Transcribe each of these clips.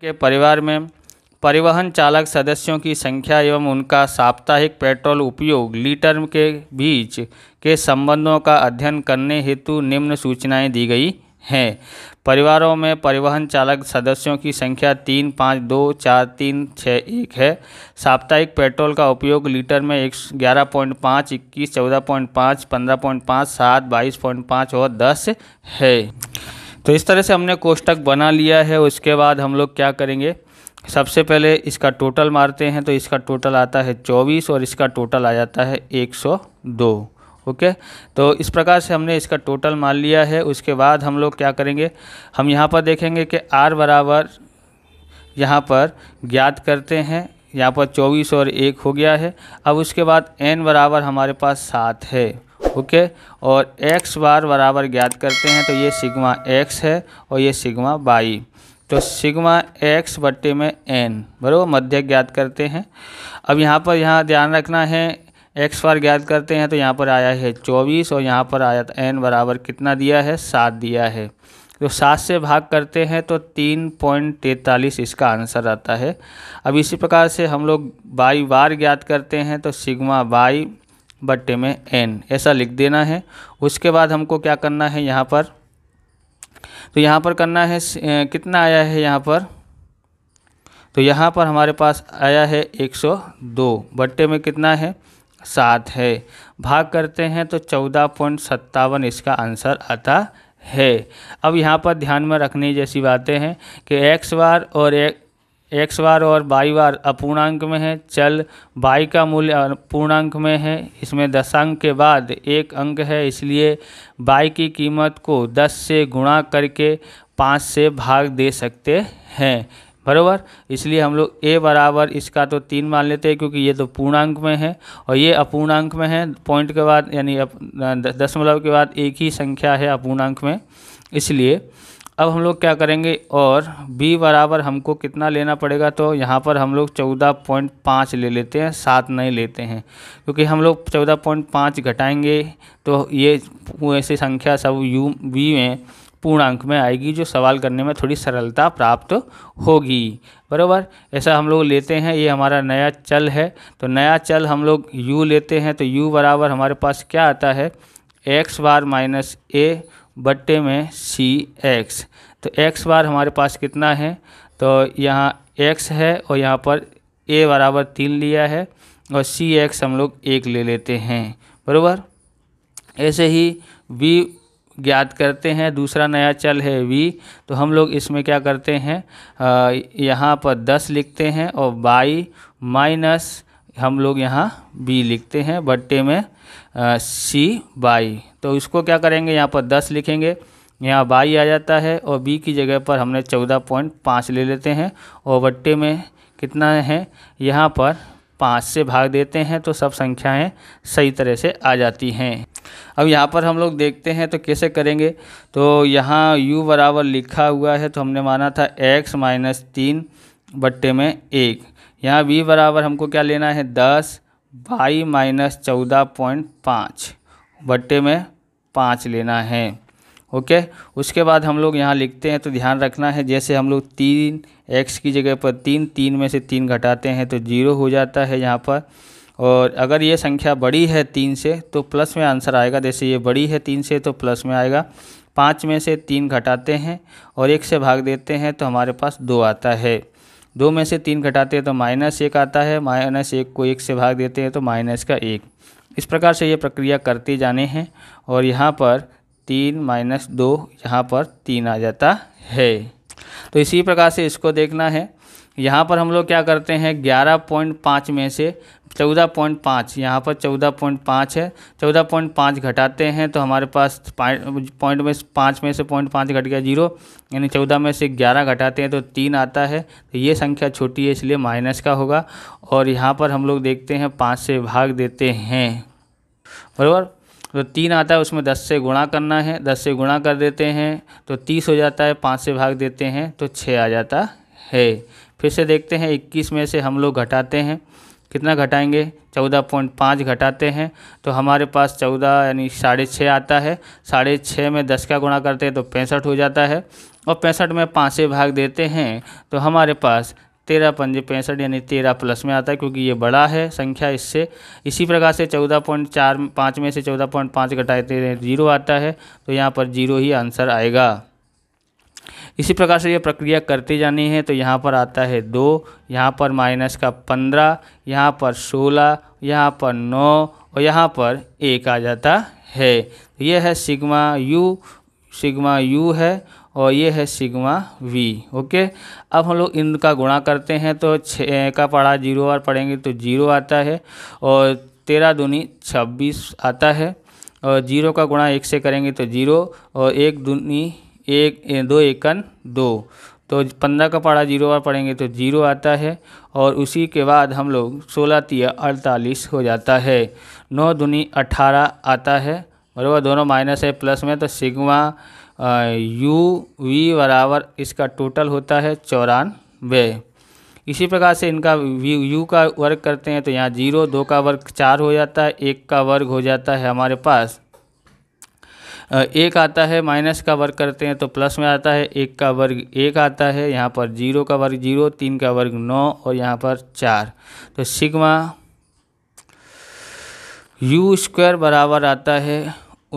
के परिवार में परिवहन चालक सदस्यों की संख्या एवं उनका साप्ताहिक पेट्रोल उपयोग लीटर के बीच के संबंधों का अध्ययन करने हेतु निम्न सूचनाएं दी गई हैं परिवारों में परिवहन चालक सदस्यों की संख्या तीन पाँच दो चार तीन छः एक है साप्ताहिक पेट्रोल का उपयोग लीटर में एक ग्यारह पॉइंट पाँच इक्कीस चौदह पॉइंट पाँच पंद्रह पॉइंट पाँच सात बाईस पॉइंट पाँच और दस है तो इस तरह से हमने कोष्टक बना लिया है उसके बाद हम लोग क्या करेंगे सबसे पहले इसका टोटल मारते हैं तो इसका टोटल आता है 24 और इसका टोटल आ जाता है 102 ओके तो इस प्रकार से हमने इसका टोटल मान लिया है उसके बाद हम लोग क्या करेंगे हम यहाँ पर देखेंगे कि आर बराबर यहाँ पर ज्ञात करते हैं यहाँ पर 24 और एक हो गया है अब उसके बाद एन बराबर हमारे पास सात है ओके और एक्स बार बराबर ज्ञात करते हैं तो ये सिग्मा एक्स है और ये सिग्मा बाई तो सिग्मा एक्स बट्टे में एन बरबर मध्य ज्ञात करते हैं अब यहाँ पर यहाँ ध्यान रखना है एक्स बार ज्ञात करते हैं तो यहाँ पर आया है चौबीस और यहाँ पर आया एन तो बराबर कितना दिया है सात दिया है तो सात से भाग करते हैं तो तीन पॉइंट तैंतालीस इसका आंसर आता है अब इसी प्रकार से हम लोग बाई बार ज्ञात करते हैं तो सिग्मा बाई बट्टे में एन ऐसा लिख देना है उसके बाद हमको क्या करना है यहाँ पर तो यहाँ पर करना है कितना आया है यहाँ पर तो यहाँ पर हमारे पास आया है 102 बट्टे में कितना है सात है भाग करते हैं तो चौदह पॉइंट सत्तावन इसका आंसर आता है अब यहाँ पर ध्यान में रखने जैसी बातें हैं कि एक्स बार और एक एक्स बार और बाई बार अपूर्णांक में है चल बाई का मूल्य पूर्णांक में है इसमें दशांक के बाद एक अंक है इसलिए बाई की कीमत को 10 से गुणा करके 5 से भाग दे सकते हैं बरोबर इसलिए हम लोग ए बराबर इसका तो तीन मान लेते हैं क्योंकि ये तो पूर्णांक में है और ये अपूर्णांक में है पॉइंट के बाद यानी दशमलव के बाद एक ही संख्या है अपूर्णांक में इसलिए अब हम लोग क्या करेंगे और b बराबर हमको कितना लेना पड़ेगा तो यहाँ पर हम लोग चौदह पॉइंट पाँच ले लेते हैं सात नहीं लेते हैं क्योंकि हम लोग चौदह पॉइंट पाँच घटाएँगे तो ये ऐसी संख्या सब u b में पूर्णांक में आएगी जो सवाल करने में थोड़ी सरलता प्राप्त होगी बराबर ऐसा हम लोग लेते हैं ये हमारा नया चल है तो नया चल हम लोग यू लेते हैं तो यू बराबर हमारे पास क्या आता है एक्स बार माइनस ए बट्टे में सी एक्स तो एक्स बार हमारे पास कितना है तो यहाँ एक्स है और यहाँ पर ए बराबर तीन लिया है और सी एक्स हम लोग एक ले लेते हैं बरोबर ऐसे ही वी ज्ञात करते हैं दूसरा नया चल है वी तो हम लोग इसमें क्या करते हैं यहाँ पर दस लिखते हैं और बाई माइनस हम लोग यहाँ बी लिखते हैं बट्टे में सी बाई तो इसको क्या करेंगे यहाँ पर दस लिखेंगे यहाँ बाई आ जाता है और बी की जगह पर हमने चौदह पॉइंट पाँच ले लेते हैं और बट्टे में कितना है यहाँ पर पाँच से भाग देते हैं तो सब संख्याएं सही तरह से आ जाती हैं अब यहाँ पर हम लोग देखते हैं तो कैसे करेंगे तो यहाँ u बराबर लिखा हुआ है तो हमने माना था x माइनस तीन बट्टे में एक यहाँ v बराबर हमको क्या लेना है दस बाई माइनस चौदह पॉइंट पाँच बट्टे में पाँच लेना है ओके उसके बाद हम लोग यहाँ लिखते हैं तो ध्यान रखना है जैसे हम लोग तीन एक्स की जगह पर तीन तीन में से तीन घटाते हैं तो जीरो हो जाता है यहाँ पर और अगर ये संख्या बड़ी है तीन से तो प्लस में आंसर आएगा जैसे ये बड़ी है तीन से तो प्लस में आएगा पाँच में से तीन घटाते हैं और एक से भाग देते हैं तो हमारे पास दो आता है दो में से तीन घटाते हैं तो माइनस एक आता है माइनस एक को एक से भाग देते हैं तो माइनस का एक इस प्रकार से ये प्रक्रिया करते जाने हैं और यहाँ पर तीन माइनस दो यहाँ पर तीन आ जाता है तो इसी प्रकार से इसको देखना है यहाँ पर हम लोग क्या करते हैं ग्यारह पॉइंट पाँच में से चौदह पॉइंट पाँच यहाँ पर चौदह पॉइंट पाँच है चौदह पॉइंट पाँच घटाते हैं तो हमारे पास पॉइंट में पाँच में से पॉइंट पाँच घट गया जीरो यानी चौदह में से ग्यारह घटाते हैं तो तीन आता है तो ये संख्या छोटी है इसलिए माइनस का होगा और यहाँ पर हम लोग देखते हैं पाँच से भाग देते हैं बरबर तो तीन आता है उसमें दस से गुणा करना है दस से गुणा कर देते हैं तो तीस हो जाता है पाँच से भाग देते हैं तो छः आ जाता है फिर से देखते हैं इक्कीस में से हम लोग घटाते हैं कितना घटाएंगे चौदह पॉइंट पाँच घटाते हैं तो हमारे पास चौदह यानी साढ़े छः आता है साढ़े छः में दस का गुणा करते हैं तो पैंसठ हो जाता है और पैंसठ में पाँच से भाग देते हैं तो हमारे पास तेरह पंजे पैंसठ यानी तेरह प्लस में आता है क्योंकि ये बड़ा है संख्या इससे इसी प्रकार से चौदह पॉइंट चार पाँच में से चौदह पॉइंट पाँच घटाते हैं जीरो आता है तो यहाँ पर जीरो ही आंसर आएगा इसी प्रकार से ये प्रक्रिया करती जानी है तो यहाँ पर आता है दो यहाँ पर माइनस का पंद्रह यहाँ पर सोलह यहाँ पर नौ और यहाँ पर एक आ जाता है तो यह है सिग्मा यू सिग्मा यू है और ये है सिग्मा वी ओके अब हम लोग इनका गुणा करते हैं तो छ का पढ़ा जीरो बार पढ़ेंगे तो जीरो आता है और तेरह दूनी छब्बीस आता है और जीरो का गुणा एक से करेंगे तो जीरो और एक दूनी एक दो एकन दो तो पंद्रह का पारा जीरो बार पढ़ेंगे तो जीरो आता है और उसी के बाद हम लोग सोलह तिया अड़तालीस हो जाता है नौ दुनी अठारह आता है बरबर दोनों माइनस है प्लस में तो सिग्मा यू वी बराबर इसका टोटल होता है चौरानवे इसी प्रकार से इनका यू का वर्ग करते हैं तो यहाँ जीरो दो का वर्ग चार हो जाता है एक का वर्ग हो जाता है हमारे पास एक आता है माइनस का वर्ग करते हैं तो प्लस में आता है एक का वर्ग एक आता है यहाँ पर जीरो का वर्ग जीरो तीन का वर्ग नौ और यहाँ पर चार तो सिग्मा यू स्क्वायर बराबर आता है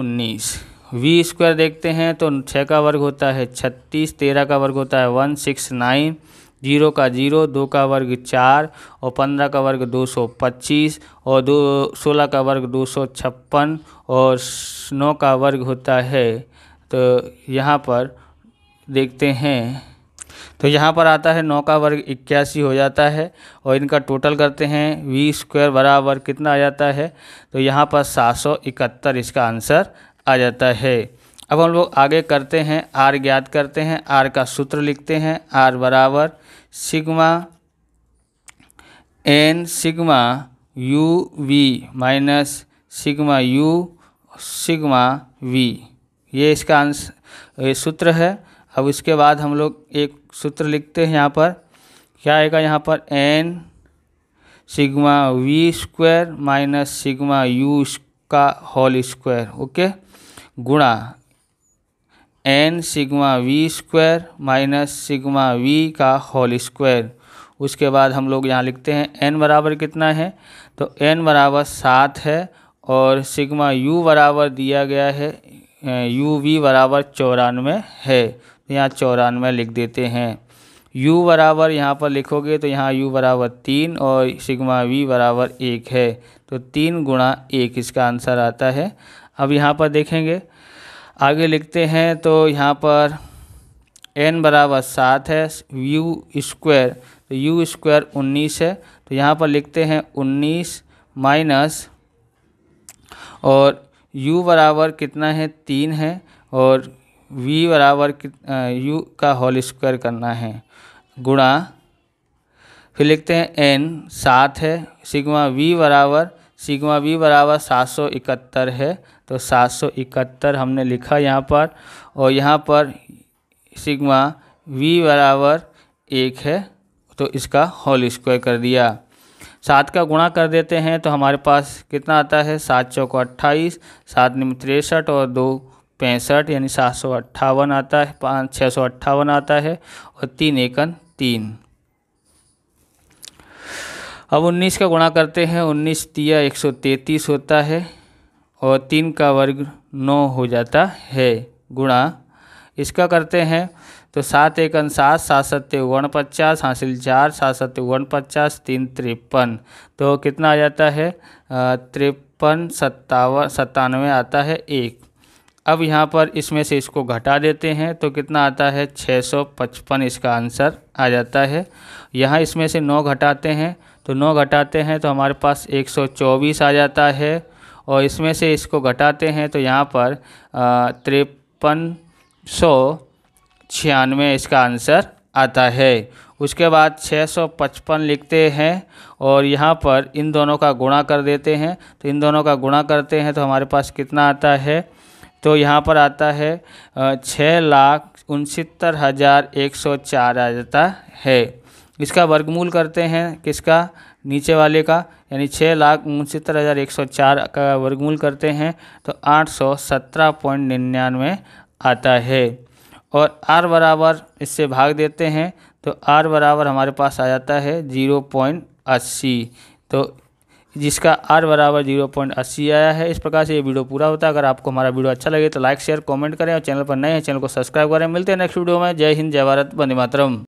उन्नीस वी स्क्वायर देखते हैं तो छः का वर्ग होता है छत्तीस तेरह का वर्ग होता है वन सिक्स नाइन जीरो का जीरो दो का वर्ग चार और पंद्रह का वर्ग दो सौ पच्चीस और दो सोलह का वर्ग दो सौ छप्पन और नौ का वर्ग होता है तो यहाँ पर देखते हैं तो यहाँ पर आता है नौ का वर्ग इक्यासी हो जाता है और इनका टोटल करते हैं वी स्क्वायर बराबर कितना आ जाता है तो यहाँ पर सात सौ इकहत्तर इसका आंसर आ जाता है अब हम लोग आगे करते हैं आर ज्ञात करते हैं आर का सूत्र लिखते हैं आर बराबर sigma n sigma u v minus sigma u sigma v ये इसका आंसर ये सूत्र है अब इसके बाद हम लोग एक सूत्र लिखते हैं यहाँ पर क्या आएगा यहाँ पर n sigma v square minus sigma u का होल स्क्वायर ओके गुणा n sigma v square minus sigma v का होल स्क्वायर उसके बाद हम लोग यहाँ लिखते हैं एन बराबर कितना है तो एन बराबर सात है और सिग्मा यू बराबर दिया गया है यू वी बराबर चौरानवे है तो यहाँ चौरानवे लिख देते हैं यू बराबर यहाँ पर लिखोगे तो यहाँ यू बराबर तीन और सिग्मा वी बराबर एक है तो तीन गुणा एक इसका आंसर आता है अब यहाँ पर देखेंगे आगे लिखते हैं तो यहाँ पर एन बराबर सात है यू स्क्वायर तो यू स्क्वायर उन्नीस है तो यहाँ पर लिखते हैं उन्नीस माइनस और u बराबर कितना है तीन है और v बराबर u का होल स्क्वायर करना है गुणा फिर लिखते हैं n सात है सिग्मा v बराबर सिग्मा बी बराबर सात सौ इकहत्तर है तो सात सौ इकहत्तर हमने लिखा यहाँ पर और यहाँ पर सिग्मा वी बराबर एक है तो इसका होल स्क्वायर कर दिया सात का गुणा कर देते हैं तो हमारे पास कितना आता है सात चौको अट्ठाईस सात निम्न तिरसठ और दो पैंसठ यानी सात सौ अट्ठावन आता है पाँच छः सौ अट्ठावन आता है और तीन एकन तीन अब 19 का गुणा करते हैं उन्नीस तिया एक होता है और तीन का वर्ग नौ हो जाता है गुणा इसका करते हैं तो सात एक सात सात सत्य वन पचास हासिल चार सात सत्य वन पचास तीन तिरपन तो कितना आ जाता है तिरपन सत्तावन सत्तानवे आता है एक अब यहाँ पर इसमें से इसको घटा देते हैं तो कितना आता है छः सौ पचपन इसका आंसर आ जाता है यहाँ इसमें से नौ घटाते हैं तो नौ घटाते हैं तो हमारे पास चौबीस आ जाता है और इसमें से इसको घटाते हैं तो यहाँ पर तिरपन सौ छियानवे इसका आंसर आता है उसके बाद 655 लिखते हैं और यहाँ पर इन दोनों का गुणा कर देते हैं तो इन दोनों का गुणा करते हैं तो हमारे पास कितना आता है तो यहाँ पर आता है छः लाख उनसत्तर हज़ार एक सौ चार आ जाता है इसका वर्गमूल करते हैं किसका नीचे वाले का यानी छः लाख उनसत्तर हज़ार एक सौ चार का वर्गमूल करते हैं तो आठ सौ सत्रह पॉइंट निन्यानवे आता है और आर बराबर इससे भाग देते हैं तो आर बराबर हमारे पास आ जाता है जीरो पॉइंट अस्सी तो जिसका आर बराबर जीरो पॉइंट अस्सी आया है इस प्रकार से ये वीडियो पूरा होता है अगर आपको हमारा वीडियो अच्छा लगे तो लाइक शेयर कमेंट करें और चैनल पर नए हैं चैनल को सब्सक्राइब करें मिलते हैं नेक्स्ट वीडियो में जय हिंद जय भारत बंदे मातरम